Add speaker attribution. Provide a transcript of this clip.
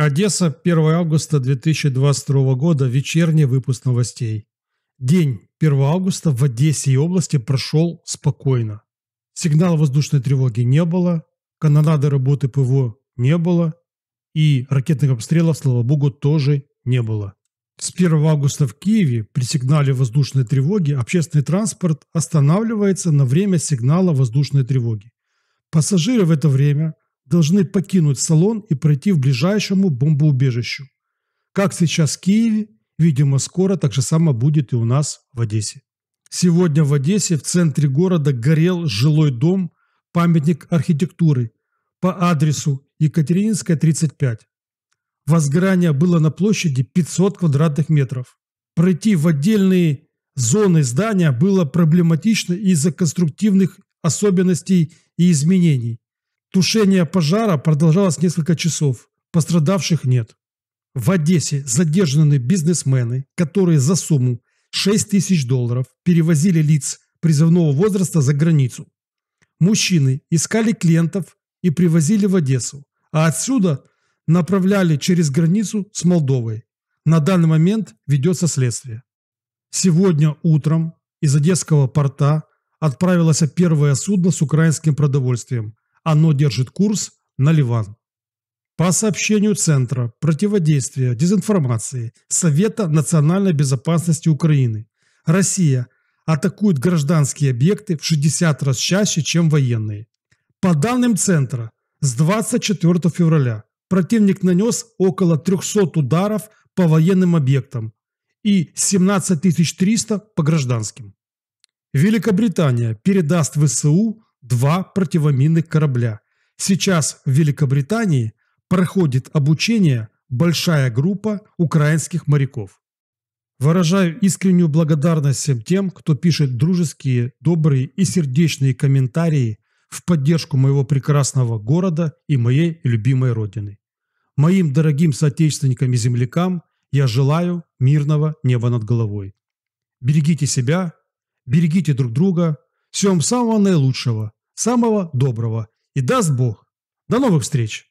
Speaker 1: Одесса, 1 августа 2022 года, вечерний выпуск новостей. День 1 августа в Одессе и области прошел спокойно. Сигнала воздушной тревоги не было, канонады работы ПВО не было и ракетных обстрелов, слава богу, тоже не было. С 1 августа в Киеве при сигнале воздушной тревоги общественный транспорт останавливается на время сигнала воздушной тревоги. Пассажиры в это время – должны покинуть салон и пройти к ближайшему бомбоубежищу. Как сейчас в Киеве, видимо, скоро так же само будет и у нас в Одессе. Сегодня в Одессе в центре города горел жилой дом, памятник архитектуры по адресу Екатерининская, 35. Возгорание было на площади 500 квадратных метров. Пройти в отдельные зоны здания было проблематично из-за конструктивных особенностей и изменений. Тушение пожара продолжалось несколько часов. Пострадавших нет. В Одессе задержаны бизнесмены, которые за сумму 6 тысяч долларов перевозили лиц призывного возраста за границу. Мужчины искали клиентов и привозили в Одессу, а отсюда направляли через границу с Молдовой. На данный момент ведется следствие. Сегодня утром из Одесского порта отправилось первое судно с украинским продовольствием – оно держит курс на Ливан. По сообщению Центра противодействия дезинформации Совета национальной безопасности Украины, Россия атакует гражданские объекты в 60 раз чаще, чем военные. По данным Центра, с 24 февраля противник нанес около 300 ударов по военным объектам и 17300 по гражданским. Великобритания передаст ВСУ два противоминных корабля. Сейчас в Великобритании проходит обучение большая группа украинских моряков. Выражаю искреннюю благодарность всем тем, кто пишет дружеские, добрые и сердечные комментарии в поддержку моего прекрасного города и моей любимой родины. Моим дорогим соотечественникам и землякам я желаю мирного неба над головой. Берегите себя, берегите друг друга, всем самого наилучшего, самого доброго. И даст Бог. До новых встреч!